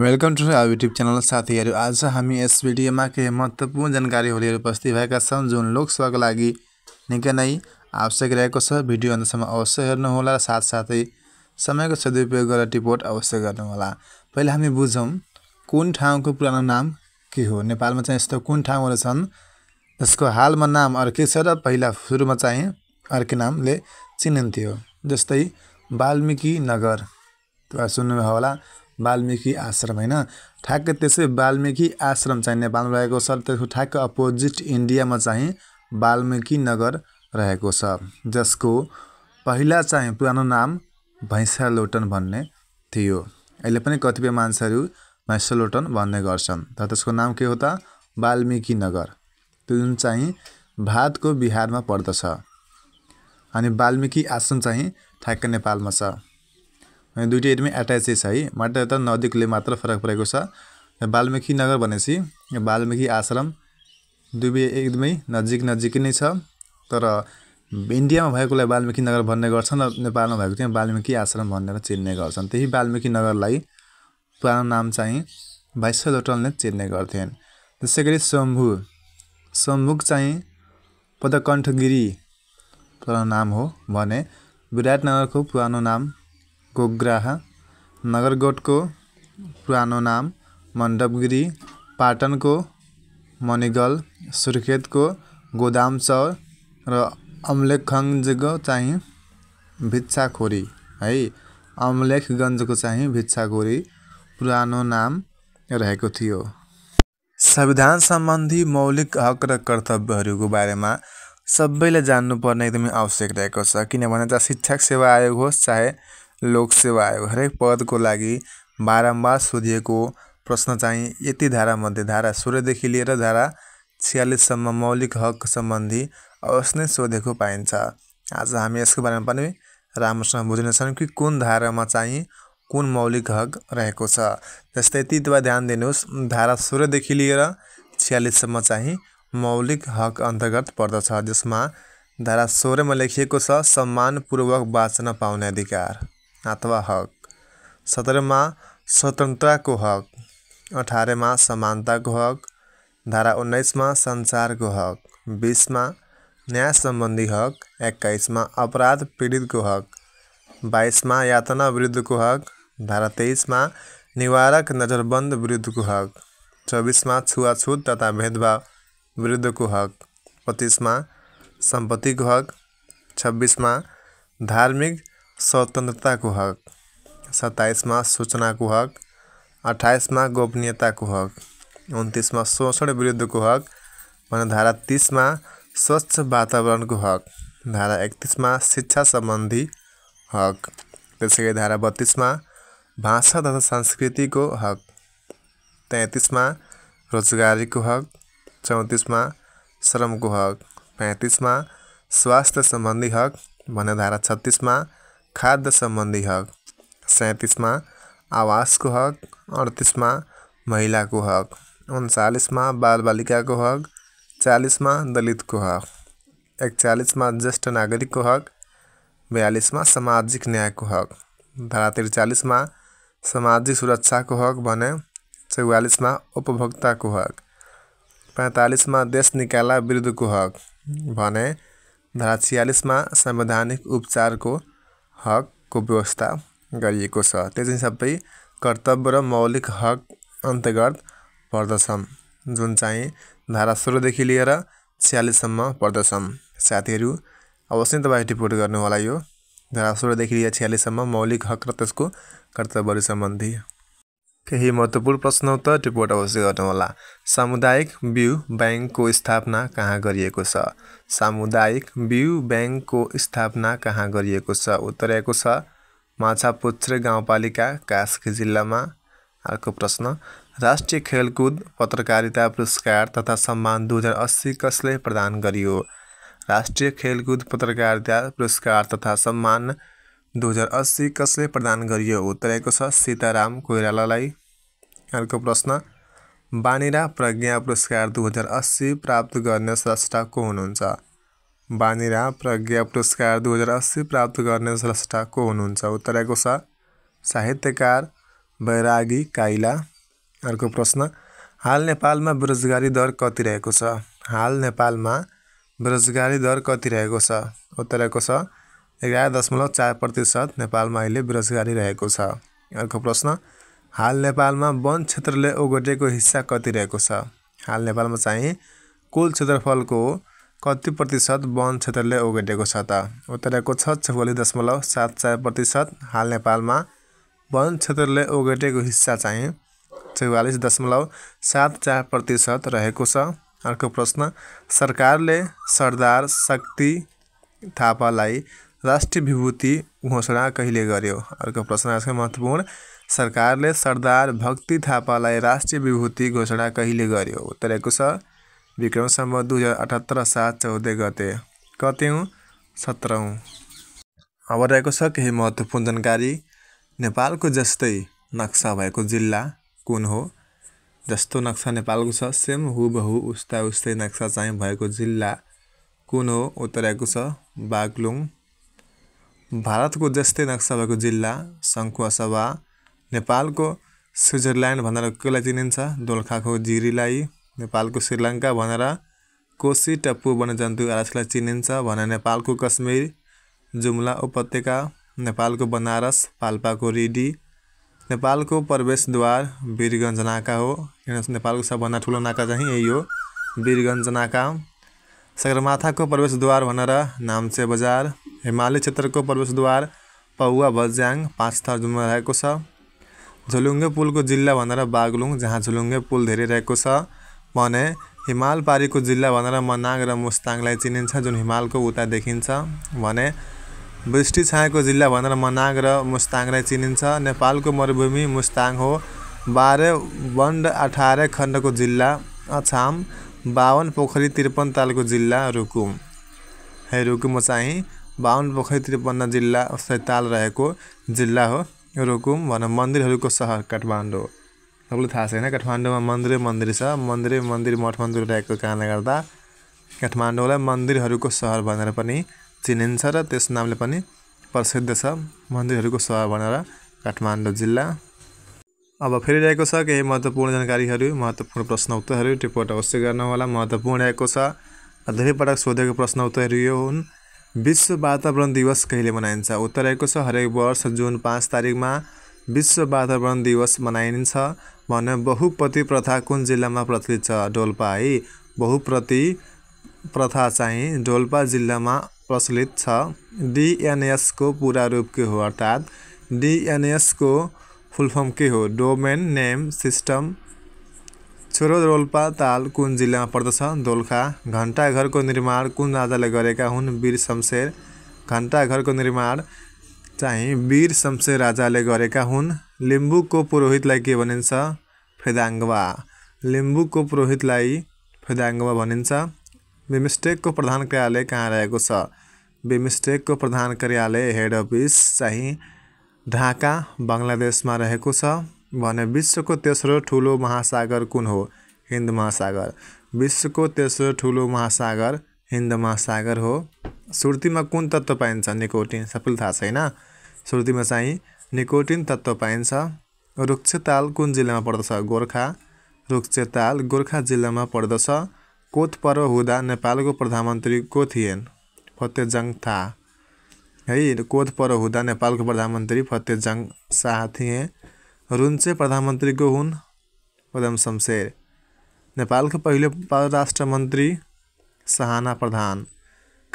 welcome to our YouTube channel साथीहरू आज हामी यस भिडियोमा केही महत्त्वपूर्ण जानकारीहरू लिएर उपस्थित भएका छौँ जुन लोकसभाको लागि निकै नै आवश्यक रहेको छ भिडियो अन्तसम्म अवश्य हेर्नुहोला र साथसाथै समयको सदुपयोग गरेर रिपोर्ट अवश्य गर्नुहोला पहिला हामी बुझौँ कुन ठाउँको पुरानो नाम के हो नेपालमा चाहिँ यस्तो कुन ठाउँहरू छन् जसको हालमा नाम अर्कै छ र पहिला सुरुमा चाहिँ अर्कै नामले चिनिन्थ्यो जस्तै वाल्मिकी नगर तपाईँ सुन्नुभयो होला वाल्मिकी आश्रम होइन ठ्याक्कै त्यसै वाल्मिकी आश्रम चाहिँ नेपालमा रहेको छ त्यसको ठ्याक्कै अपोजिट इन्डियामा चाहिँ वाल्मिकी नगर रहेको छ जसको पहिला चाहिँ पुरानो नाम भैँसालोटन भन्ने थियो अहिले पनि कतिपय मान्छेहरू भैँसालोटन भन्ने गर्छन् तर त्यसको नाम के हो त वाल्मिकी नगर त्यो जुन चाहिँ भारतको बिहारमा पर्दछ अनि वाल्मिकी आश्रम चाहिँ ठ्याक्कै नेपालमा छ अनि दुइटै एकदमै एट्याचै छ है मात्र त नदीकोले मात्र फरक परेको छ बाल्मिकी नगर भनेपछि बाल्मिकी आश्रम दुवै एकदमै नजिक नजिकै नै छ तर इन्डियामा भएकोलाई बाल्मिकी नगर भन्ने गर्छन् र नेपालमा भएको चाहिँ बाल्मिकी आश्रम भनेर चिन्ने गर्छन् त्यही बाल्मिकी नगरलाई पुरानो नाम चाहिँ भाइस लोटलले चिन्ने गर्थेन् त्यसै गरी शम्भु शम्भुक चाहिँ पदकण्ठगिरी पुरानो नाम हो भने विराटनगरको पुरानो नाम गोग्राह नगरकोटको पुरानो नाम मण्डपगिरी पाटनको मनिगल सुर्खेतको चौर र अमलेखगञ्जको चाहिँ भिक्षाखोरी है अमलेखगञ्जको चाहिँ भिक्षाखोरी पुरानो नाम रहेको थियो संविधान सम्बन्धी मौलिक हक र कर्तव्यहरूको बारेमा सबैले जान्नुपर्ने एकदमै आवश्यक रहेको छ किनभने चाहे शिक्षक सेवा आयोग होस् चाहे लोकसेवा आयोग हरेक पदको लागि बारम्बार सोधिएको प्रश्न चाहिँ यति धारामध्ये धारा सोह्रदेखि लिएर धारा छ्यालिससम्म मौलिक हक सम्बन्धी अवश्य नै सोधेको पाइन्छ आज हामी यसको बारेमा पनि राम्रोसँग बुझ्नेछौँ कि कुन धारामा चाहिँ कुन मौलिक हक रहेको छ जस्तै यति तपाईँ ध्यान दिनुहोस् धारा सोह्रदेखि लिएर छ्यालिससम्म चाहिँ मौलिक हक अन्तर्गत पर्दछ जसमा धारा सोह्रमा लेखिएको छ सम्मानपूर्वक बाँच्न पाउने अधिकार अथवा हक सत्रमा स्वतन्त्रताको हक अठारमा समानताको हक धारा उन्नाइसमा संसारको हक बिसमा न्याय सम्बन्धी हक एक्काइसमा अपराध पीडितको हक बाइसमा यातना विरुद्धको हक धारा तेइसमा निवारक नजरबन्द विरुद्धको हक चौबिसमा छुवाछुत तथा भेदभाव विरुद्धको हक पच्चिसमा सम्पत्तिको हक छब्बिसमा धार्मिक स्वतन्त्रताको हक सत्ताइसमा सूचनाको हक अठाइसमा गोपनीयताको हक उन्तिसमा शोषण विरुद्धको हक भने धारा तिसमा स्वच्छ वातावरणको हक धारा एकतिसमा शिक्षा सम्बन्धी हक त्यसै गरी धारा बत्तिसमा भाषा तथा संस्कृतिको हक तेत्तिसमा रोजगारीको हक चौतिसमा श्रमको हक पैँतिसमा स्वास्थ्य सम्बन्धी हक भने धारा छत्तिसमा खाद्य संबंधी हक सैंतीसवा आवास को हक अड़तीसवा महिला को हक उनचालीसवा बाल बालिका को हक चालीसवा दलित को हक इकचालीसवा ज्येष्ठ नागरिक को हक बयालीसवा सामाजिक न्याय को हक धारा तिरचालीसवा सामाजिक सुरक्षा को हक बने चौवालीसवा उपभोक्ता को हक पैंतालीसवा देश निकाला विरुद्ध को हक बने धारा छियालीसवा संवैधानिक उपचार को हकको व्यवस्था गरिएको छ त्यो चाहिँ सबै कर्तव्य र मौलिक हक अन्तर्गत पर्दछन् जुन चाहिँ धारा सोह्रदेखि लिएर छ्यालिससम्म पर्दछन् साथीहरू अवश्य तपाईँ रिपोर्ट गर्नुहोला यो धारा सोह्रदेखि लिएर छ्यालिससम्म मौलिक हक र त्यसको कर्तव्यहरू सम्बन्धी केही महत्त्वपूर्ण प्रश्न उत्तर रिपोर्ट अवश्य गर्नुहोला सामुदायिक बिउ ब्याङ्कको स्थापना कहाँ गरिएको छ सामुदायिक बिउ ब्याङ्कको स्थापना कहाँ गरिएको छ उत्तर आएको छ माछापुच्छ्रे गाउँपालिका कास्की जिल्लामा अर्को प्रश्न राष्ट्रिय खेलकुद पत्रकारिता पुरस्कार तथा सम्मान दुई हजार अस्सी कसले प्रदान गरियो राष्ट्रिय खेलकुद पत्रकारिता पुरस्कार तथा सम्मान दुई हजार अस्सी कसले प्रदान गरियो उत्तर आएको छ सीताराम कोइरालालाई अर्को प्रश्न बानीरा प्रज्ञा पुरस्कार दुई हजार अस्सी प्राप्त गर्ने स्रष्टा को हुनुहुन्छ बानीरा प्रज्ञा पुरस्कार दुई हजार अस्सी प्राप्त गर्ने स्रष्टा को हुनुहुन्छ उत्तर आएको छ साहित्यकार वैरागी काइला अर्को प्रश्न हाल नेपालमा बेरोजगारी दर कति रहेको छ हाल नेपालमा बेरोजगारी दर कति रहेको छ उत्तर आएको छ एघार दशमलव चार प्रतिशत नेपालमा अहिले बेरोजगारी रहेको छ अर्को प्रश्न हाल नेपालमा वन क्षेत्रले ओगटेको हिस्सा कति रहेको छ हाल नेपालमा चाहिँ कुल क्षेत्रफलको कति प्रतिशत वन क्षेत्रले ओगटेको छ त उत्तरको छ छवालिस दशमलव सात चार प्रतिशत हाल नेपालमा वन क्षेत्रले ओगटेको हिस्सा चाहिँ चौवालिस दशमलव सात चार प्रतिशत रहेको छ अर्को प्रश्न सरकारले सरदार शक्ति थापालाई राष्ट्रिय विभूति घोषणा कहिले गर्यो अर्को प्रश्न छ महत्त्वपूर्ण सरकारले सरदार भक्ति थापालाई राष्ट्रिय विभूति घोषणा कहिले गर्यो उत्तर आएको छ विक्रम सम्म दुई हजार अठहत्तर सात चौध गते कत्यौँ सत्रौँ अब रहेको छ केही महत्त्वपूर्ण जानकारी नेपालको जस्तै नक्सा भएको जिल्ला कुन हो जस्तो नक्सा नेपालको छ सेम हुबहु उस्ता उस्तै नक्सा चाहिँ भएको जिल्ला कुन हो उत्तर आएको छ बागलुङ भारतको जस्तै नक्सा भएको जिल्ला सङ्कुवासभा नेपालको स्विजरल्यान्ड भनेर कसलाई चिनिन्छ दोलखाको जिरीलाई नेपालको श्रीलङ्का भनेर कोसी टप्पु वनजन्तु आरक्षलाई चिनिन्छ भने नेपालको कश्मीर जुम्ला उपत्यका नेपालको बनारस पाल्पाको रिडी नेपालको प्रवेशद्वार वीरगञ्ज नाका हो नेपालको सबभन्दा ठुलो नाका चाहिँ यही हो वीरगञ्ज नाका सगरमाथाको प्रवेशद्वार भनेर नाम्चे बजार हिमालय क्षेत्रको प्रवेशद्वार पौवा बज्याङ पाँच थर जुम्मा रहेको छ झुलुङ्गे पुलको जिल्ला भनेर बागलुङ जहाँ झुलुङ्गे पुल धेरै रहेको छ भने हिमाल पारीको जिल्ला भनेर मनाङ र मुस्ताङलाई चिनिन्छ जुन हिमालको उता देखिन्छ भने वृष्टि छाएको जिल्ला भनेर मनाङ र मुस्ताङलाई चिनिन्छ नेपालको मरुभूमि मुस्ताङ हो बाह्र वन्ड अठार खण्डको जिल्ला अछाम बाहन पोखरी त्रिपन्न तालको जिल्ला रुकुम है रुकुम चाहिँ बाहुन पोखरी त्रिपन्न जिल्ला सैताल रहेको जिल्ला हो रुकुम भनौँ मन्दिरहरूको सहर काठमाडौँ तपाईँलाई थाहा छैन काठमाडौँमा मन्दिरै मन्दिर छ मन्दिरै मन्दिर मठ मन्दिर रहेको कारणले गर्दा काठमाडौँलाई मन्दिरहरूको सहर भनेर पनि चिनिन्छ र त्यस नामले पनि प्रसिद्ध छ मन्दिरहरूको सहर भनेर काठमाडौँ जिल्ला अब फेरि रहेको छ केही महत्त्वपूर्ण जानकारीहरू महत्त्वपूर्ण प्रश्न उत्तरहरू रिपोर्ट अवश्य गर्नु होला महत्त्वपूर्ण रहेको छ धेरै पटक सोधेको प्रश्न उत्तरहरू यो हुन् विश्व वातावरण दिवस कहिले मनाइन्छ उत्तर रहेको छ हरेक वर्ष जुन पाँच तारिकमा विश्व वातावरण दिवस मनाइन्छ भने बहुप्रति प्रथा कुन जिल्लामा प्रचलित छ डोल्पा है बहुप्रति प्रथा चाहिँ डोल्पा जिल्लामा प्रचलित छ डिएनएसको पुरा रूप के हो अर्थात् डिएनएसको फुलफर्म के हो डोमेन नेम सिस्टम छोरो रोल्पा ताल कुन जिल्लामा पर्दछ दोलखा घन्टाघरको निर्माण कुन राजाले गरेका हुन् वीर शमशेर घन्टाघरको निर्माण चाहिँ वीर शमशेर राजाले गरेका हुन् लिम्बूको पुरोहितलाई के भनिन्छ फेदाङ्गवा लिम्बूको पुरोहितलाई फेदाङ्गवा भनिन्छ बिमिस्टेकको प्रधान कार्यालय कहाँ रहेको छ बिमिस्टेकको प्रधान कार्यालय हेड अफिस चाहिँ ढाका बङ्गलादेशमा रहेको छ भने विश्वको तेस्रो ठुलो महासागर कुन हो हिन्द महासागर विश्वको तेस्रो ठुलो महासागर हिन्द महासागर हो सुर्तीमा कुन तत्त्व पाइन्छ निकोटिन सबैले थाहा छैन सुर्तीमा चाहिँ निकोटिन तत्त्व पाइन्छ रुक्षताल कुन जिल्लामा पर्दछ गोर्खा रुक्षताल गोर्खा जिल्लामा पर्दछ कोत पर्व हुँदा नेपालको प्रधानमन्त्री को थिएन फतेजङ था है कोत पर्व हुँदा नेपालको प्रधानमन्त्री फतेजङ शाह थिए रुन्चे प्रधानमन्त्रीको हुन् पदम शमशेर नेपालको पहिलो परराष्ट्र मन्त्री सहाना प्रधान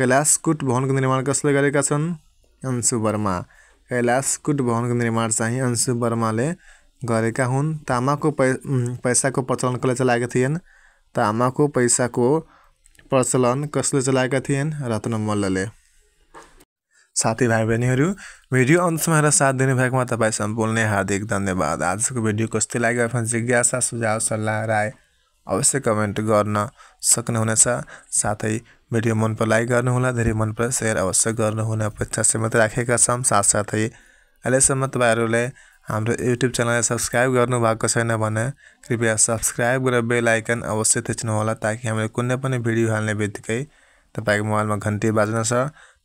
कैलाशकुट भवनको निर्माण कसले गरेका छन् अंशु वर्मा कैलाशकुट भवनको निर्माण चाहिँ अंशु वर्माले गरेका हुन् तामाको पै पैसाको प्रचलन कसले चलाएका थिएन तामाको पैसाको प्रचलन कसले चलाएका थिएन रत्न मल्लले साथीभाइ बहिनीहरू भिडियो अन्तमा र साथ दिनुभएकोमा तपाईँ बोल्ने हार्दिक धन्यवाद आजको भिडियो कस्तो लाग्यो आफ्नो जिज्ञासा सुझाव सल्लाह राय अवश्य कमेन्ट गर्न सक्नुहुनेछ साथै भिडियो मन पर लाइक गर्नुहोला धेरै मन पर सेयर अवश्य गर्नुहुने अपेक्षा समेत राखेका छौँ साथसाथै अहिलेसम्म तपाईँहरूले हाम्रो युट्युब च्यानललाई सब्सक्राइब गर्नुभएको छैन भने कृपया सब्सक्राइब गरेर बेल आइकन अवश्य थिच्नुहोला ताकि हामीले कुनै पनि भिडियो हाल्ने बित्तिकै तपाईँको मोबाइलमा घन्टी बाज्न छ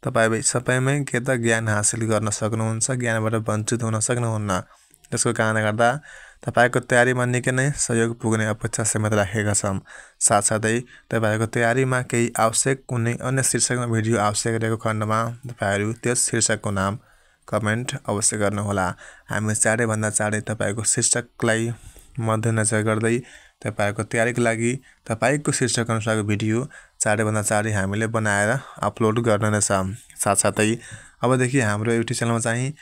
तपाईँ सबैमै के त ज्ञान हासिल गर्न सक्नुहुन्छ ज्ञानबाट वञ्चित हुन सक्नुहुन्न त्यसको कारणले गर्दा तपाईँको तयारीमा निकै नै सहयोग पुग्ने अपेक्षा समेत राखेका छौँ साथसाथै तपाईँहरूको तयारीमा केही आवश्यक कुनै अन्य शीर्षकमा भिडियो आवश्यक रहेको खण्डमा तपाईँहरू त्यस शीर्षकको नाम कमेन्ट अवश्य गर्नुहोला हामी चाँडैभन्दा चाँडै तपाईँको शीर्षकलाई मध्यनजर गर्दै तपाईँहरूको तयारीको लागि तपाईँको अनुसारको भिडियो चाँडैभन्दा चाँडै हामीले बनाएर अपलोड गर्ने नै साथसाथै अबदेखि हाम्रो युट्युब च्यानलमा चाहिँ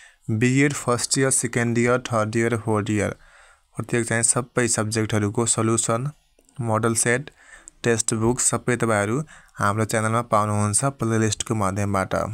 BEd first year second year third year fourth year प्रत्येक चाहिँ सबै सब्जेक्टहरूको solution model set text book सबै तपाईँहरू हाम्रो च्यानलमा पाउनुहुन्छ प्लेलिस्टको माध्यमबाट